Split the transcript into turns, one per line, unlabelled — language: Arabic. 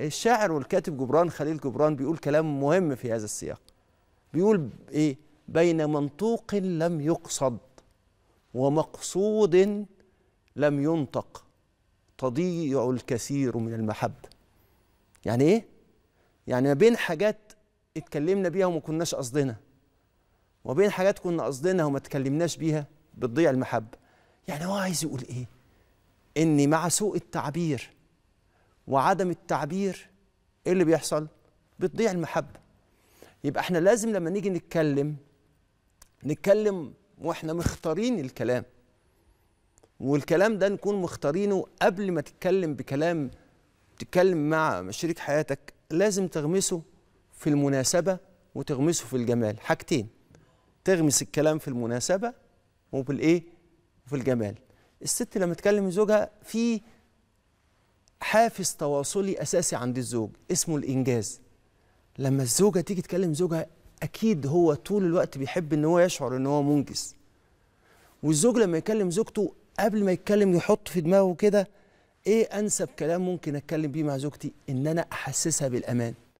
الشاعر والكاتب جبران خليل جبران بيقول كلام مهم في هذا السياق بيقول ايه بين منطوق لم يقصد ومقصود لم ينطق تضيع الكثير من المحبة يعني ايه يعني ما بين حاجات اتكلمنا بيها وما كناش قصدنا وبين حاجات كنا قصدنا وما اتكلمناش بيها بتضيع المحبة يعني هو عايز يقول ايه اني مع سوء التعبير وعدم التعبير ايه اللي بيحصل بتضيع المحبه يبقى احنا لازم لما نيجي نتكلم نتكلم واحنا مختارين الكلام والكلام ده نكون مختارينه قبل ما تتكلم بكلام تتكلم مع شريك حياتك لازم تغمسه في المناسبة وتغمسه في الجمال حاجتين تغمس الكلام في المناسبة وبالإيه وفي الجمال الست لما تكلم زوجها في حافز تواصلي اساسي عند الزوج اسمه الانجاز لما الزوجه تيجي تكلم زوجها اكيد هو طول الوقت بيحب ان هو يشعر ان هو منجز والزوج لما يكلم زوجته قبل ما يتكلم يحط في دماغه كده ايه انسب كلام ممكن اتكلم بيه مع زوجتي ان انا احسسها بالامان